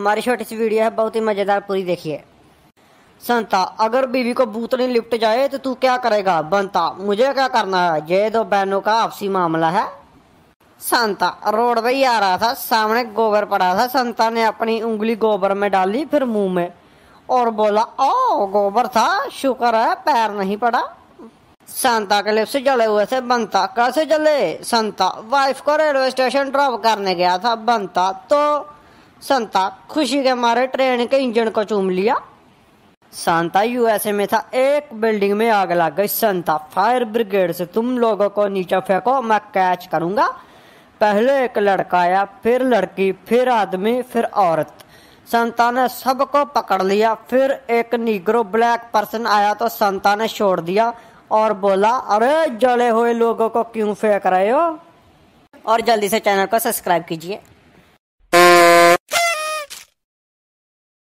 हमारी छोटी सी वीडियो है बहुत ही मज़ेदार पूरी देखिए संता अगर बीवी को भूतनी लिपट जाए तो तू क्या करेगा बनता मुझे क्या करना है ये दो बहनों का आपसी मामला है संता रोड पे ही आ रहा था सामने गोबर पड़ा था संता ने अपनी उंगली गोबर में डाली फिर मुंह में और बोला ओ गोबर था शुक्र है पैर नहीं पड़ा संता के लिप्स जले हुए थे बनता कैसे जले संता वाइफ को रेलवे स्टेशन ड्रॉप करने गया था बनता तो संता खुशी के मारे ट्रेन के इंजन को चूम लिया संता यूएसए में था एक बिल्डिंग में आग लग गई संता फायर ब्रिगेड से तुम लोगों को नीचे फेंको मैं कैच करूंगा पहले एक लड़का आया फिर लड़की फिर आदमी फिर औरत संता ने सबको पकड़ लिया फिर एक निग्रो ब्लैक पर्सन आया तो संता ने छोड़ दिया और बोला अरे जले हुए लोगों को क्यों फेंक रहे हो और जल्दी से चैनल को सब्सक्राइब कीजिए